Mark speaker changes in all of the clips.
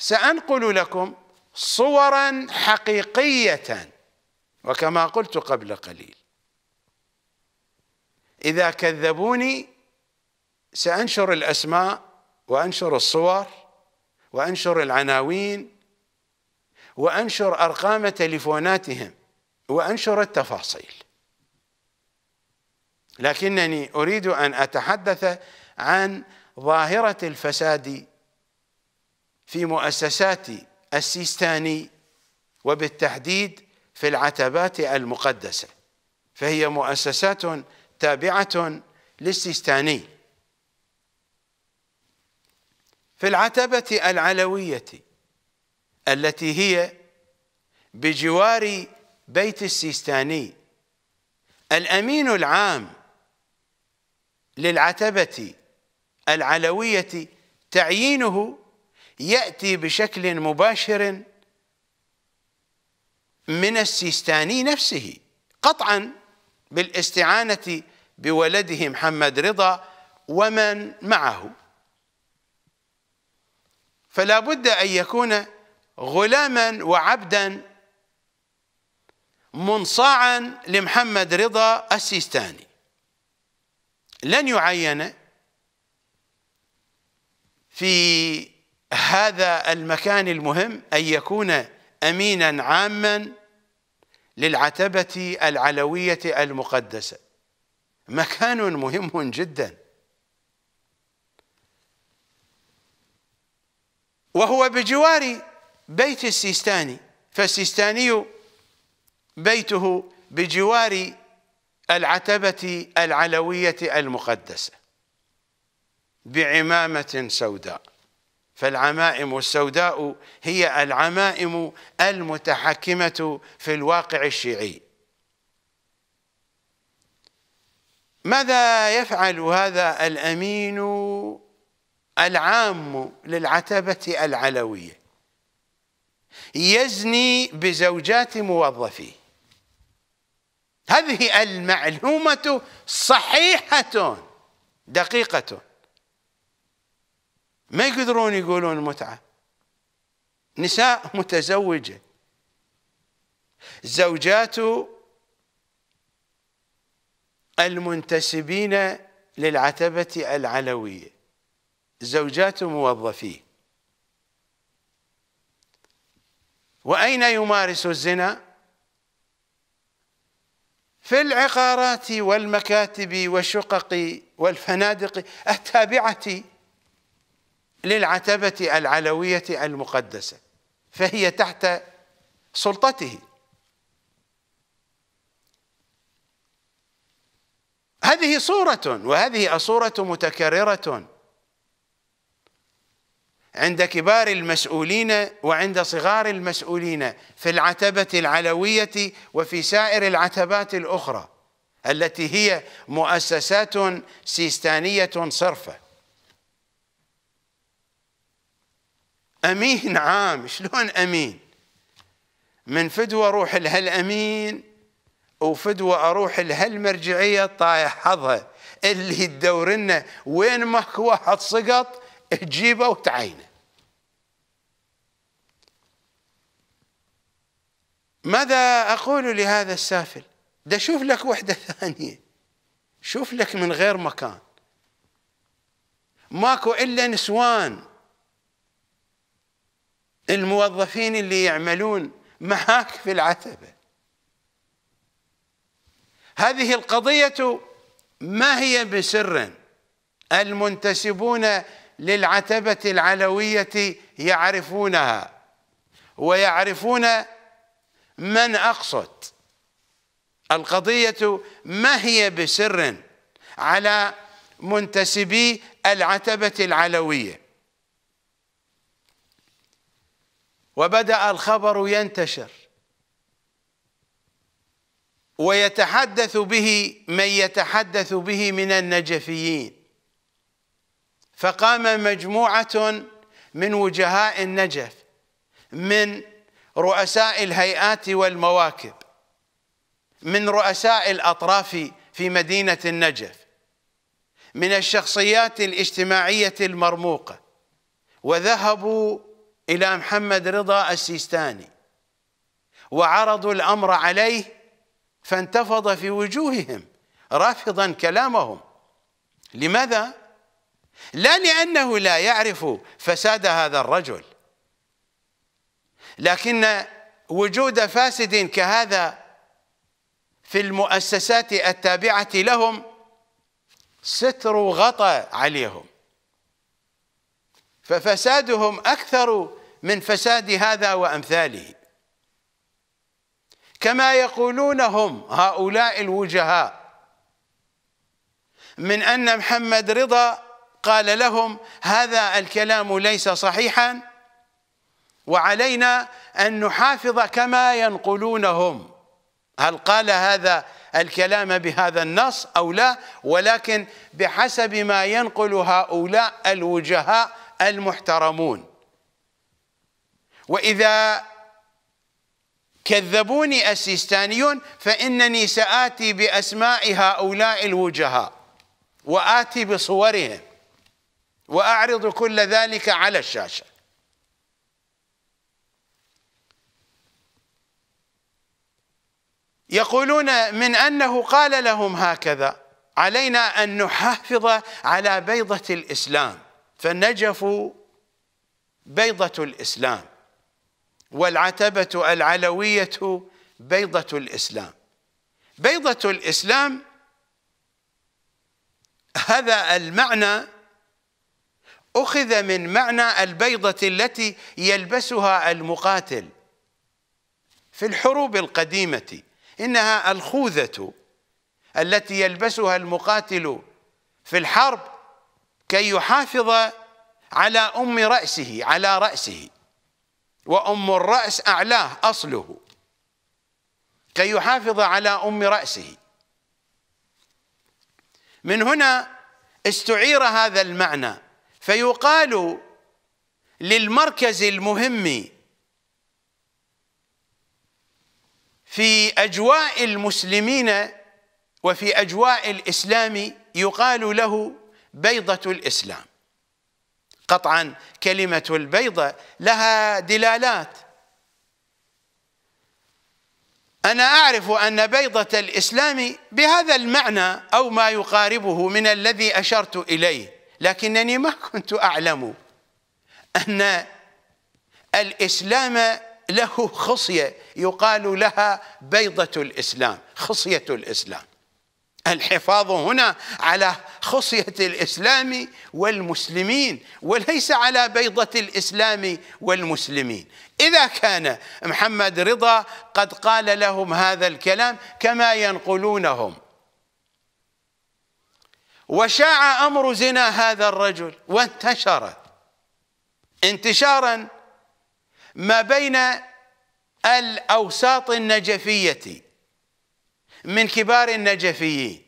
Speaker 1: سأنقل لكم صورا حقيقية وكما قلت قبل قليل إذا كذبوني سأنشر الأسماء وأنشر الصور وأنشر العناوين وأنشر أرقام تليفوناتهم وأنشر التفاصيل لكنني أريد أن أتحدث عن ظاهرة الفساد في مؤسسات السيستاني وبالتحديد في العتبات المقدسة فهي مؤسسات تابعة للسيستاني في العتبة العلوية التي هي بجوار بيت السيستاني الأمين العام للعتبة العلوية تعيينه يأتي بشكل مباشر من السيستاني نفسه قطعا بالاستعانة بولده محمد رضا ومن معه فلا بد أن يكون غلاما وعبدا منصاعا لمحمد رضا السيستاني لن يعين في هذا المكان المهم أن يكون أمينا عاما للعتبة العلوية المقدسة مكان مهم جدا وهو بجوار بيت السيستاني فالسيستاني بيته بجوار العتبة العلوية المقدسة بعمامة سوداء فالعمائم السوداء هي العمائم المتحكمة في الواقع الشيعي ماذا يفعل هذا الأمين العام للعتبة العلوية يزني بزوجات موظفيه هذه المعلومة صحيحة دقيقة ما يقدرون يقولون متعة نساء متزوجة زوجات المنتسبين للعتبة العلوية زوجات موظفيه وأين يمارس الزنا في العقارات والمكاتب والشقق والفنادق التابعة للعتبة العلوية المقدسة فهي تحت سلطته هذه صورة وهذه الصورة متكررة عند كبار المسؤولين وعند صغار المسؤولين في العتبة العلوية وفي سائر العتبات الأخرى التي هي مؤسسات سيستانية صرفه امين عام شلون امين من فدوى اروح لهالامين وفدوى اروح لهالمرجعيه طايح حظها اللي تدور لنا وين ماكو واحد سقط تجيبه وتعينه ماذا اقول لهذا السافل ده شوف لك وحده ثانيه شوف لك من غير مكان ماكو الا نسوان الموظفين اللي يعملون معك في العتبة هذه القضية ما هي بسر المنتسبون للعتبة العلوية يعرفونها ويعرفون من أقصد القضية ما هي بسر على منتسبي العتبة العلوية وبدأ الخبر ينتشر ويتحدث به من يتحدث به من النجفيين فقام مجموعة من وجهاء النجف من رؤساء الهيئات والمواكب من رؤساء الأطراف في مدينة النجف من الشخصيات الاجتماعية المرموقة وذهبوا إلى محمد رضا السيستاني وعرضوا الأمر عليه فانتفض في وجوههم رافضا كلامهم لماذا؟ لا لأنه لا يعرف فساد هذا الرجل لكن وجود فاسد كهذا في المؤسسات التابعة لهم ستر غطى عليهم ففسادهم أكثر من فساد هذا وأمثاله كما يقولون هم هؤلاء الوجهاء من أن محمد رضا قال لهم هذا الكلام ليس صحيحا وعلينا أن نحافظ كما ينقلونهم هل قال هذا الكلام بهذا النص أو لا ولكن بحسب ما ينقل هؤلاء الوجهاء المحترمون وإذا كذبوني السيستانيون فإنني سآتي بأسماء هؤلاء الوجهاء وآتي بصورهم وأعرض كل ذلك على الشاشة يقولون من أنه قال لهم هكذا علينا أن نحافظ على بيضة الإسلام فنجفوا بيضة الإسلام والعتبة العلوية بيضة الإسلام بيضة الإسلام هذا المعنى أخذ من معنى البيضة التي يلبسها المقاتل في الحروب القديمة إنها الخوذة التي يلبسها المقاتل في الحرب كي يحافظ على أم رأسه على رأسه وأم الرأس أعلاه أصله كي يحافظ على أم رأسه من هنا استعير هذا المعنى فيقال للمركز المهم في أجواء المسلمين وفي أجواء الإسلام يقال له بيضة الإسلام قطعا كلمة البيضة لها دلالات أنا أعرف أن بيضة الإسلام بهذا المعنى أو ما يقاربه من الذي أشرت إليه لكنني ما كنت أعلم أن الإسلام له خصية يقال لها بيضة الإسلام خصية الإسلام الحفاظ هنا على خصية الإسلام والمسلمين وليس على بيضة الإسلام والمسلمين إذا كان محمد رضا قد قال لهم هذا الكلام كما ينقلونهم وشاع أمر زنا هذا الرجل وانتشر انتشارا ما بين الأوساط النجفية من كبار النجفيين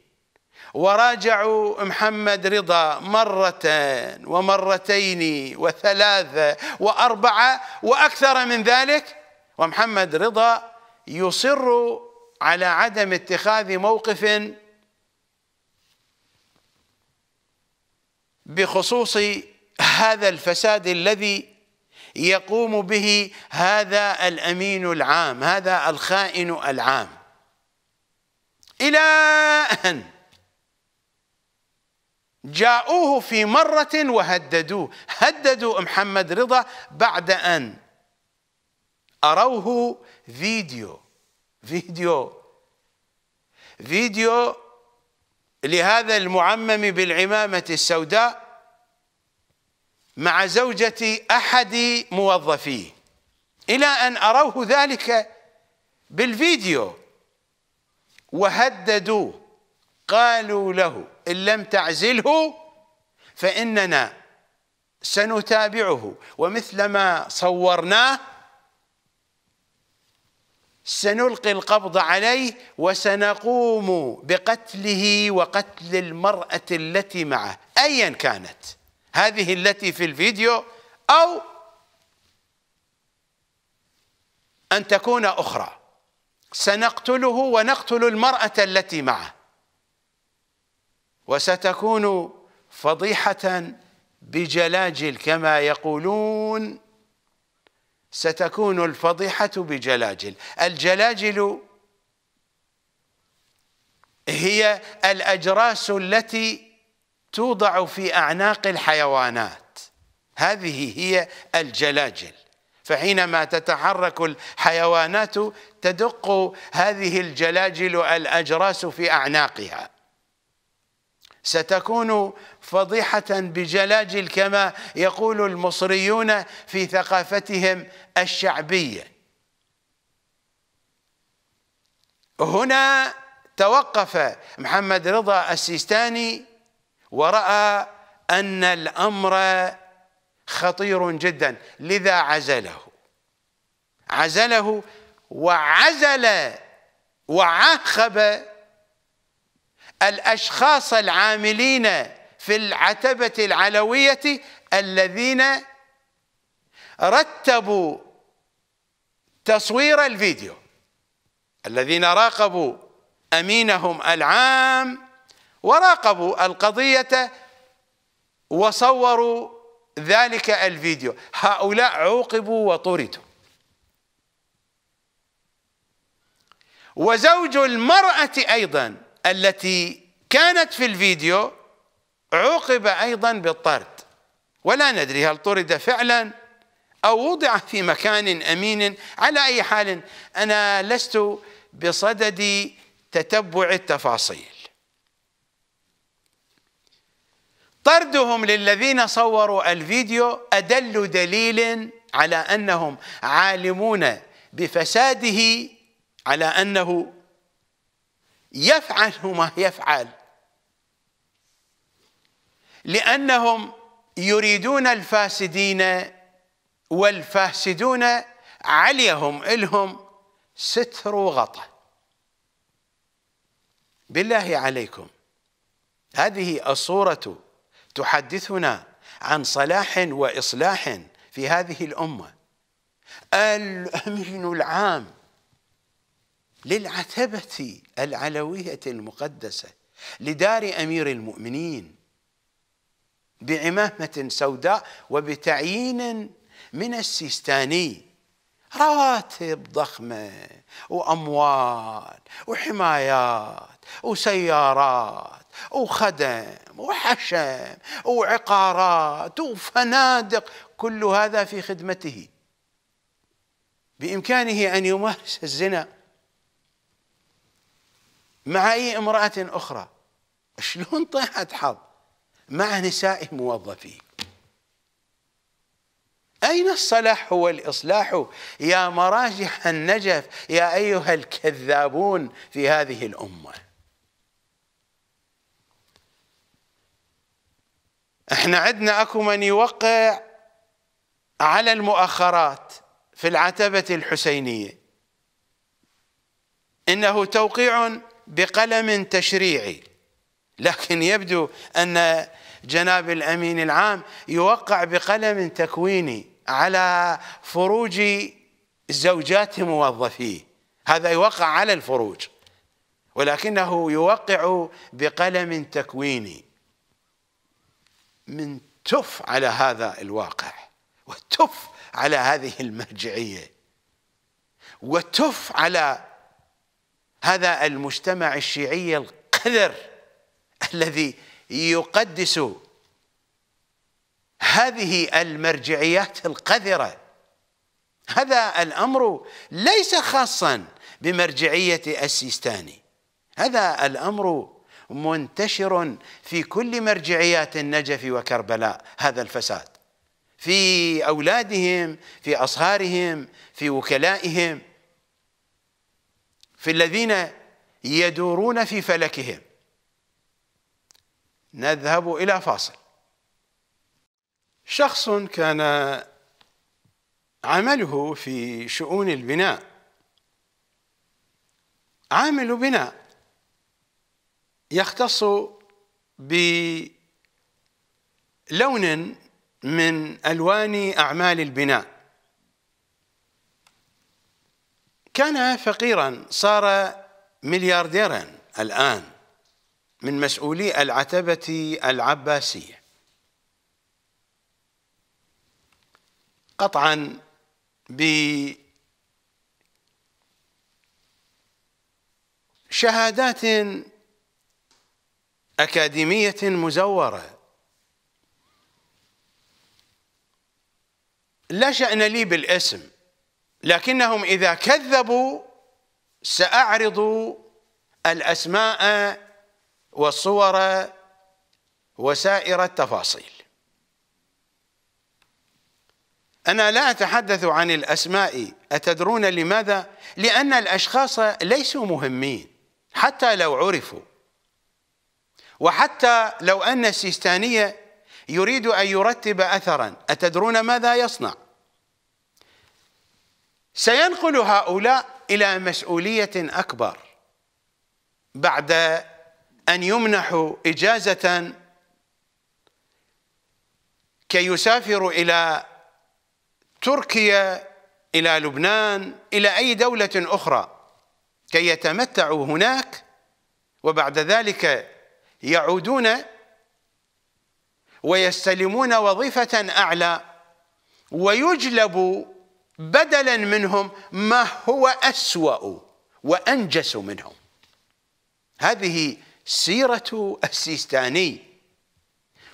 Speaker 1: وراجعوا محمد رضا مرة ومرتين وثلاثة وأربعة وأكثر من ذلك ومحمد رضا يصر على عدم اتخاذ موقف بخصوص هذا الفساد الذي يقوم به هذا الأمين العام هذا الخائن العام إلى أن جاءوه في مرة وهددوه هددوا محمد رضا بعد أن أروه فيديو فيديو فيديو لهذا المعمم بالعمامة السوداء مع زوجة أحد موظفيه إلى أن أروه ذلك بالفيديو وهددوه قالوا له إن لم تعزله فإننا سنتابعه ومثلما صورناه سنلقي القبض عليه وسنقوم بقتله وقتل المرأة التي معه أيا كانت هذه التي في الفيديو أو أن تكون أخرى سنقتله ونقتل المرأة التي معه وستكون فضيحة بجلاجل كما يقولون ستكون الفضيحة بجلاجل الجلاجل هي الأجراس التي توضع في أعناق الحيوانات هذه هي الجلاجل فحينما تتحرك الحيوانات تدق هذه الجلاجل الأجراس في أعناقها ستكون فضيحة بجلاجل كما يقول المصريون في ثقافتهم الشعبية هنا توقف محمد رضا السيستاني ورأى أن الأمر خطير جدا لذا عزله عزله وعزل وعاقب الاشخاص العاملين في العتبه العلويه الذين رتبوا تصوير الفيديو الذين راقبوا امينهم العام وراقبوا القضيه وصوروا ذلك الفيديو هؤلاء عوقبوا وطردوا وزوج المرأة أيضا التي كانت في الفيديو عوقب أيضا بالطرد ولا ندري هل طرد فعلا أو وضع في مكان أمين على أي حال أنا لست بصدد تتبع التفاصيل طردهم للذين صوروا الفيديو أدل دليل على أنهم عالمون بفساده على أنه يفعل ما يفعل لأنهم يريدون الفاسدين والفاسدون عليهم إلهم ستر وغطى بالله عليكم هذه الصورة تحدثنا عن صلاح واصلاح في هذه الامه الامين العام للعتبه العلويه المقدسه لدار امير المؤمنين بعمامه سوداء وبتعيين من السيستاني رواتب ضخمه واموال وحمايات وسيارات وخدم وحشم وعقارات وفنادق كل هذا في خدمته بإمكانه أن يمارس الزنا مع أي امرأة أخرى شلون طيحت حظ مع نساء موظفيه أين الصلاح والإصلاح يا مراجح النجف يا أيها الكذابون في هذه الأمة احنا عندنا اكو من يوقع على المؤخرات في العتبة الحسينية انه توقيع بقلم تشريعي لكن يبدو ان جناب الامين العام يوقع بقلم تكويني على فروج زوجات موظفيه هذا يوقع على الفروج ولكنه يوقع بقلم تكويني من تف على هذا الواقع وتف على هذه المرجعية وتف على هذا المجتمع الشيعي القذر الذي يقدس هذه المرجعيات القذره هذا الامر ليس خاصا بمرجعيه السيستاني هذا الامر منتشر في كل مرجعيات النجف وكربلاء هذا الفساد في أولادهم في أصهارهم في وكلائهم في الذين يدورون في فلكهم نذهب إلى فاصل شخص كان عمله في شؤون البناء عامل بناء يختص بلون من الوان اعمال البناء كان فقيرا صار مليارديرا الان من مسؤولي العتبه العباسيه قطعا بشهادات أكاديمية مزورة لا شأن لي بالاسم لكنهم إذا كذبوا سأعرض الأسماء والصور وسائر التفاصيل أنا لا أتحدث عن الأسماء أتدرون لماذا؟ لأن الأشخاص ليسوا مهمين حتى لو عرفوا وحتى لو أن السيستاني يريد أن يرتب أثرا أتدرون ماذا يصنع سينقل هؤلاء إلى مسؤولية أكبر بعد أن يمنحوا إجازة كي يسافروا إلى تركيا إلى لبنان إلى أي دولة أخرى كي يتمتعوا هناك وبعد ذلك يعودون ويستلمون وظيفة أعلى ويجلب بدلا منهم ما هو أسوأ وأنجس منهم هذه سيرة السيستاني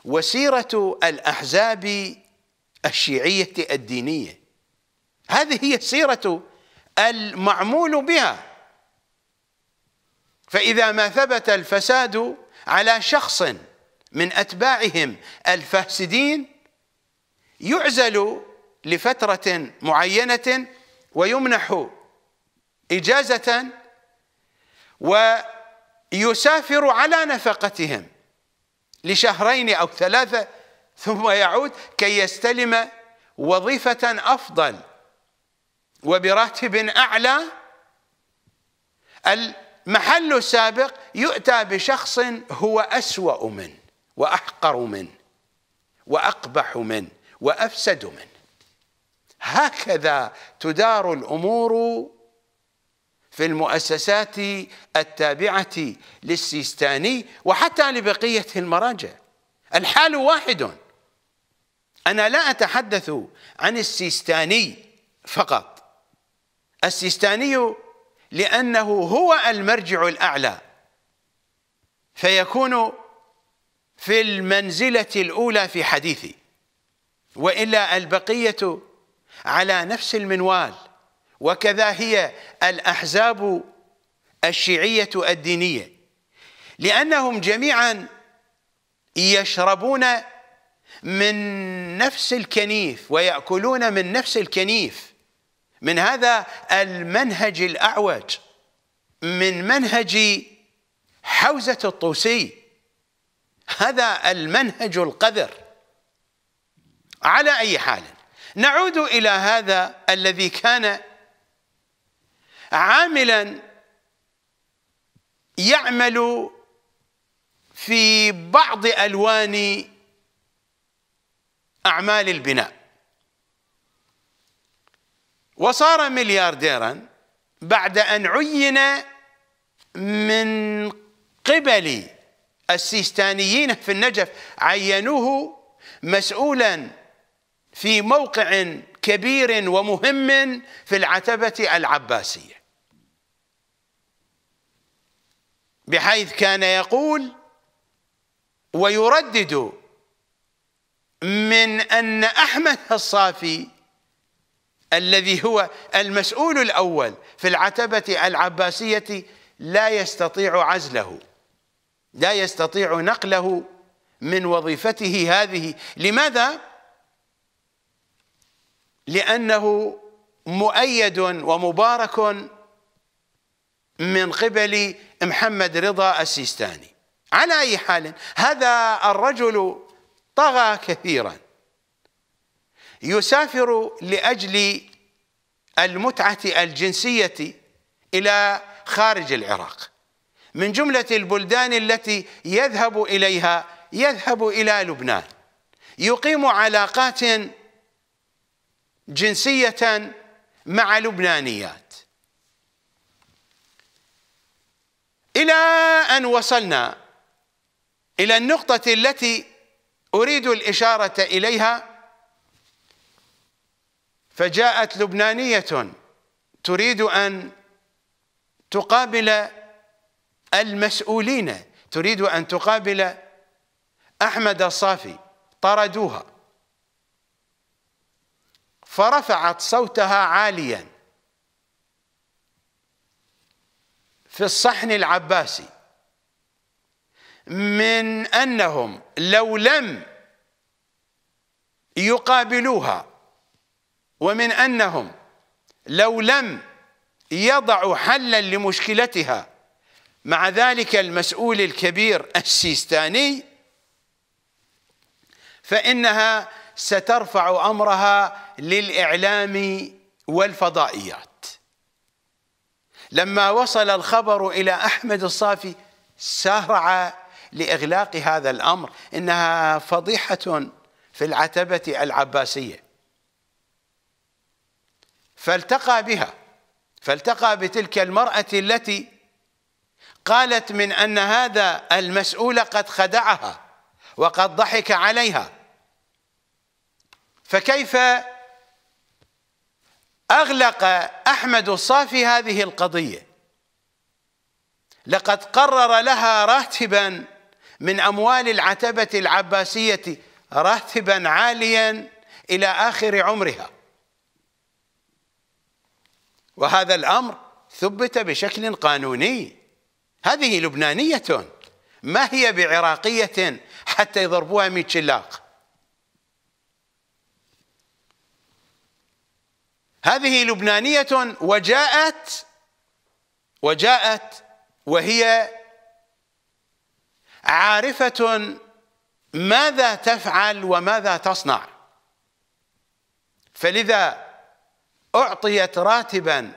Speaker 1: وسيرة الأحزاب الشيعية الدينية هذه هي السيرة المعمول بها فإذا ما ثبت الفساد على شخص من أتباعهم الفاسدين يعزل لفترة معينة ويمنح إجازة ويسافر على نفقتهم لشهرين أو ثلاثة ثم يعود كي يستلم وظيفة أفضل وبراتب أعلى محل السابق يؤتى بشخص هو أسوأ منه وأحقر منه وأقبح منه وأفسد منه هكذا تدار الأمور في المؤسسات التابعة للسيستاني وحتى لبقية المراجع الحال واحد أنا لا أتحدث عن السيستاني فقط السيستاني لأنه هو المرجع الأعلى فيكون في المنزلة الأولى في حديثي وإلا البقية على نفس المنوال وكذا هي الأحزاب الشيعية الدينية لأنهم جميعا يشربون من نفس الكنيف ويأكلون من نفس الكنيف من هذا المنهج الأعوج من منهج حوزة الطوسي هذا المنهج القذر على أي حال نعود إلى هذا الذي كان عاملا يعمل في بعض ألوان أعمال البناء وصار مليارديرا بعد أن عين من قبل السيستانيين في النجف عينوه مسؤولا في موقع كبير ومهم في العتبة العباسية بحيث كان يقول ويردد من أن أحمد الصافي الذي هو المسؤول الأول في العتبة العباسية لا يستطيع عزله لا يستطيع نقله من وظيفته هذه لماذا؟ لأنه مؤيد ومبارك من قبل محمد رضا السيستاني على أي حال هذا الرجل طغى كثيراً يسافر لاجل المتعه الجنسيه الى خارج العراق من جمله البلدان التي يذهب اليها يذهب الى لبنان يقيم علاقات جنسيه مع لبنانيات الى ان وصلنا الى النقطه التي اريد الاشاره اليها فجاءت لبنانية تريد أن تقابل المسؤولين تريد أن تقابل أحمد الصافي طردوها فرفعت صوتها عاليا في الصحن العباسي من أنهم لو لم يقابلوها ومن أنهم لو لم يضعوا حلا لمشكلتها مع ذلك المسؤول الكبير السيستاني فإنها سترفع أمرها للإعلام والفضائيات لما وصل الخبر إلى أحمد الصافي سارع لإغلاق هذا الأمر إنها فضيحة في العتبة العباسية فالتقى بها فالتقى بتلك المرأة التي قالت من أن هذا المسؤول قد خدعها وقد ضحك عليها فكيف أغلق أحمد الصافي هذه القضية لقد قرر لها راتبا من أموال العتبة العباسية راتبا عاليا إلى آخر عمرها وهذا الأمر ثبت بشكل قانوني هذه لبنانية ما هي بعراقية حتى يضربوها من شلاق هذه لبنانية وجاءت وجاءت وهي عارفة ماذا تفعل وماذا تصنع فلذا أعطيت راتبا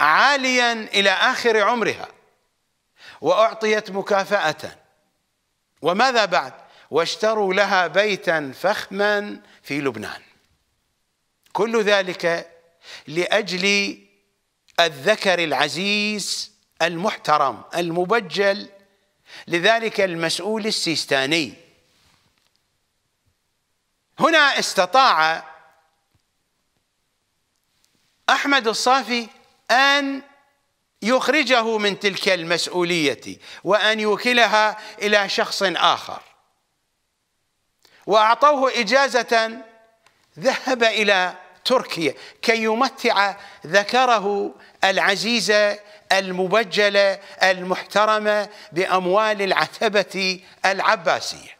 Speaker 1: عاليا إلى آخر عمرها وأعطيت مكافأة وماذا بعد واشتروا لها بيتا فخما في لبنان كل ذلك لأجل الذكر العزيز المحترم المبجل لذلك المسؤول السيستاني هنا استطاع أحمد الصافي أن يخرجه من تلك المسؤولية وأن يوكلها إلى شخص آخر وأعطوه إجازة ذهب إلى تركيا كي يمتع ذكره العزيزة المبجلة المحترمة بأموال العتبة العباسية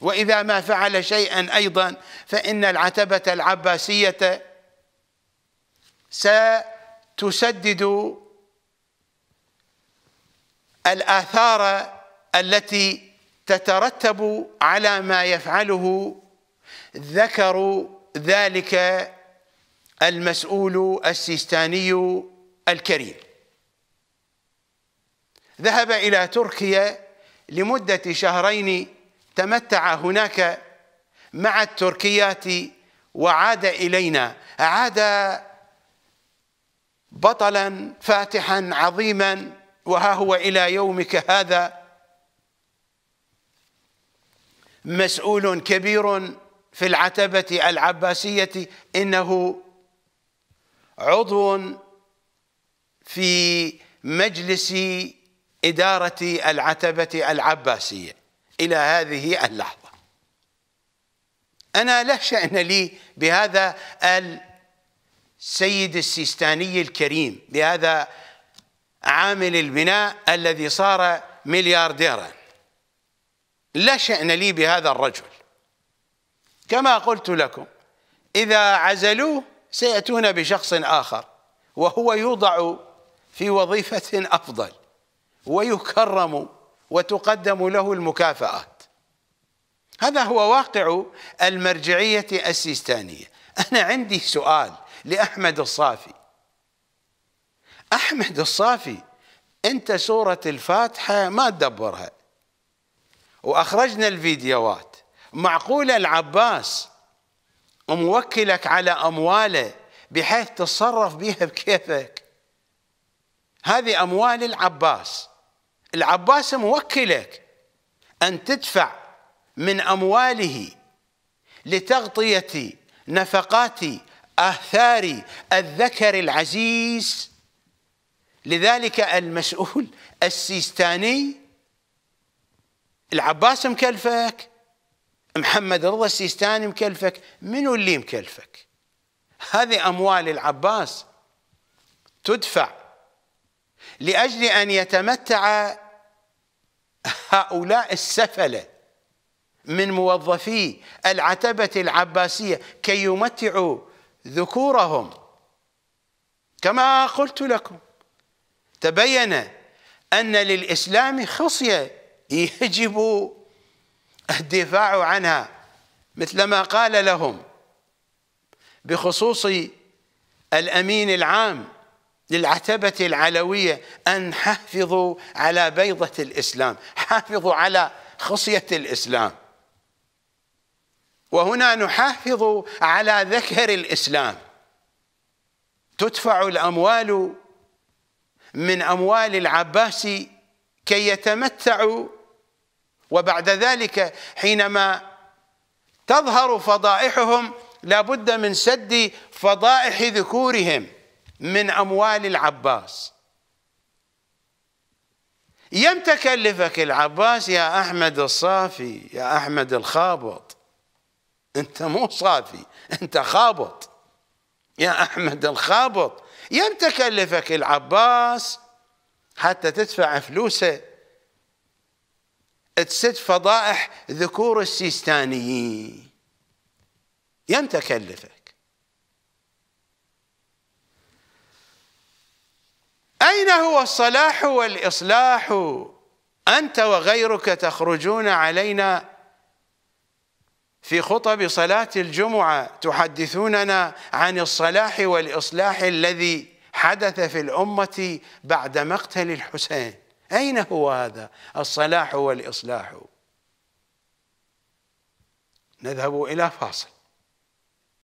Speaker 1: وإذا ما فعل شيئا أيضا فإن العتبة العباسية ستسدد الآثار التي تترتب على ما يفعله ذكر ذلك المسؤول السيستاني الكريم ذهب إلى تركيا لمدة شهرين تمتع هناك مع التركيات وعاد إلينا عاد بطلا فاتحا عظيما وها هو الى يومك هذا مسؤول كبير في العتبه العباسيه انه عضو في مجلس اداره العتبه العباسيه الى هذه اللحظه انا لا شان لي بهذا ال سيد السيستاني الكريم لهذا عامل البناء الذي صار مليارديرا لا شأن لي بهذا الرجل كما قلت لكم إذا عزلوه سيأتون بشخص آخر وهو يوضع في وظيفة أفضل ويكرم وتقدم له المكافآت هذا هو واقع المرجعية السيستانية أنا عندي سؤال لأحمد الصافي أحمد الصافي أنت سورة الفاتحة ما تدبرها وأخرجنا الفيديوهات معقولة العباس موكلك على أمواله بحيث تتصرف بها بكيفك هذه أموال العباس العباس موكلك أن تدفع من أمواله لتغطية نفقات آثار الذكر العزيز لذلك المسؤول السيستاني العباس مكلفك محمد رضا السيستاني مكلفك منو اللي مكلفك هذه أموال العباس تدفع لأجل أن يتمتع هؤلاء السفلة من موظفي العتبة العباسية كي يمتعوا ذكورهم كما قلت لكم تبين أن للإسلام خصية يجب الدفاع عنها مثلما قال لهم بخصوص الأمين العام للعتبة العلوية أن حافظوا على بيضة الإسلام حافظوا على خصية الإسلام وهنا نحافظ على ذكر الإسلام تدفع الأموال من أموال العباس كي يتمتعوا وبعد ذلك حينما تظهر فضائحهم لا بد من سد فضائح ذكورهم من أموال العباس يم تكلفك العباس يا أحمد الصافي يا أحمد الخابط انت مو صافي انت خابط يا احمد الخابط يم تكلفك العباس حتى تدفع فلوسه تسد فضائح ذكور السيستانيين يم تكلفك أين هو الصلاح والإصلاح أنت وغيرك تخرجون علينا في خطب صلاة الجمعة تحدثوننا عن الصلاح والإصلاح الذي حدث في الأمة بعد مقتل الحسين أين هو هذا الصلاح والإصلاح نذهب إلى فاصل